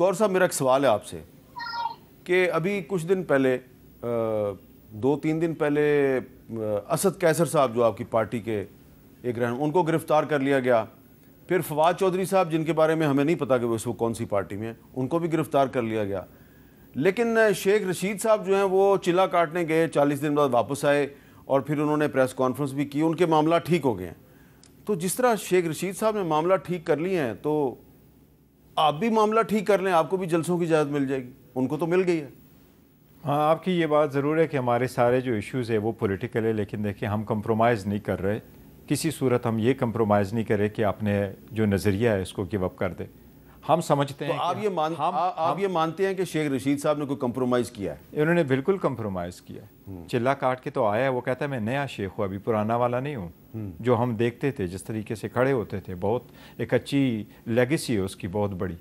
गौर साहब मेरा एक सवाल है आपसे कि अभी कुछ दिन पहले दो तीन दिन पहले असद कैसर साहब जो आपकी पार्टी के एक रहन उनको गिरफ्तार कर लिया गया फिर फवाद चौधरी साहब जिनके बारे में हमें नहीं पता कि वो इस कौन सी पार्टी में है उनको भी गिरफ्तार कर लिया गया लेकिन शेख रशीद साहब जो हैं वो चिल्ला काटने गए चालीस दिन बाद वापस आए और फिर उन्होंने प्रेस कॉन्फ्रेंस भी की उनके मामला ठीक हो गए हैं तो जिस तरह शेख रशीद साहब ने मामला ठीक कर लिए हैं तो आप भी मामला ठीक कर लें आपको भी जलसों की इजाज़त मिल जाएगी उनको तो मिल गई है हाँ आपकी ये बात ज़रूर है कि हमारे सारे जो इश्यूज़ है वो पॉलिटिकल है लेकिन देखिए हम कंप्रोमाइज़ नहीं कर रहे किसी सूरत हम ये कंप्रोमाइज़ नहीं करें कि आपने जो नज़रिया है इसको गिव अप कर दें हम समझते तो हैं आप ये मान हम, आ, आप हम, ये मानते हैं कि शेख रशीद साहब ने कोई कम्प्रोमाइज़ किया है इन्होंने बिल्कुल कम्प्रोमाइज़ किया है हम्म। चिल्ला काट के तो आया है वो कहता है मैं नया शेख हूँ अभी पुराना वाला नहीं हूँ हम्म। जो हम देखते थे जिस तरीके से खड़े होते थे बहुत एक अच्छी लेगेसी है उसकी बहुत बड़ी